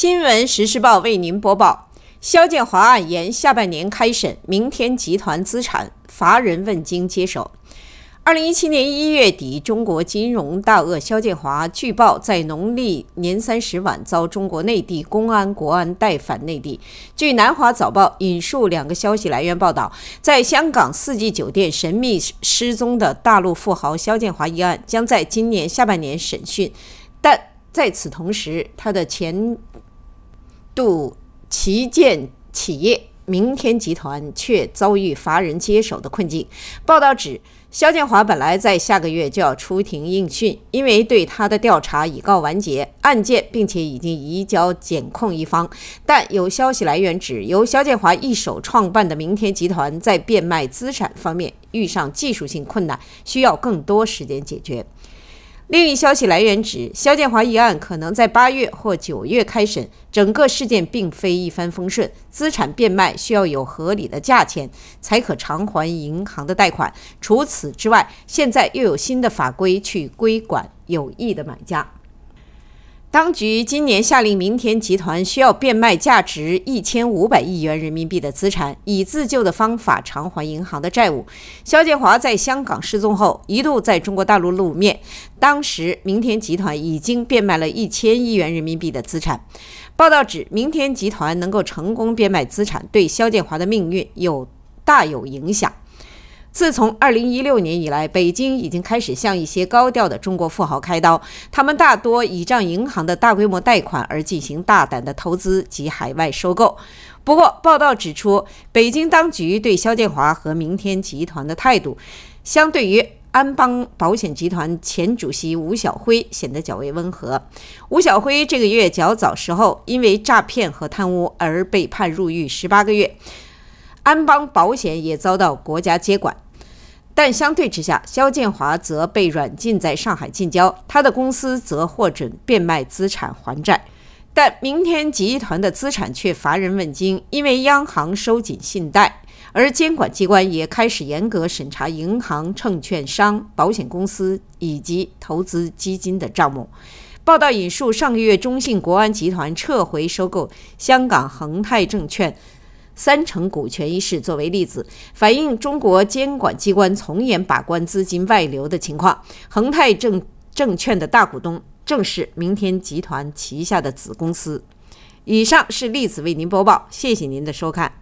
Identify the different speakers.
Speaker 1: 新闻实时报为您播报：肖建华案延下半年开审，明天集团资产乏人问津接手。二零一七年一月底，中国金融大鳄肖建华据报在农历年三十晚遭中国内地公安国安带返内地。据《南华早报》引述两个消息来源报道，在香港四季酒店神秘失踪的大陆富豪肖建华一案将在今年下半年审讯，但在此同时，他的前。度旗舰企业明天集团却遭遇乏人接手的困境。报道指，肖建华本来在下个月就要出庭应讯，因为对他的调查已告完结案件，并且已经移交检控一方。但有消息来源指，由肖建华一手创办的明天集团在变卖资产方面遇上技术性困难，需要更多时间解决。另一消息来源指，肖建华一案可能在八月或九月开审。整个事件并非一帆风顺，资产变卖需要有合理的价钱才可偿还银行的贷款。除此之外，现在又有新的法规去规管有意的买家。当局今年下令，明天集团需要变卖价值一千五百亿元人民币的资产，以自救的方法偿还银行的债务。肖建华在香港失踪后，一度在中国大陆露面。当时，明天集团已经变卖了一千亿元人民币的资产。报道指，明天集团能够成功变卖资产，对肖建华的命运有大有影响。自从2016年以来，北京已经开始向一些高调的中国富豪开刀。他们大多倚仗银行的大规模贷款而进行大胆的投资及海外收购。不过，报道指出，北京当局对肖建华和明天集团的态度，相对于安邦保险集团前主席吴晓辉显得较为温和。吴晓辉这个月较早时候因为诈骗和贪污而被判入狱十八个月。安邦保险也遭到国家接管，但相对之下，肖建华则被软禁在上海近郊，他的公司则获准变卖资产还债。但明天集团的资产却乏人问津，因为央行收紧信贷，而监管机关也开始严格审查银行、证券商、保险公司以及投资基金的账目。报道引述上个月，中信国安集团撤回收购香港恒泰证券。三成股权一事作为例子，反映中国监管机关从严把关资金外流的情况。恒泰证证券的大股东正是明天集团旗下的子公司。以上是例子为您播报，谢谢您的收看。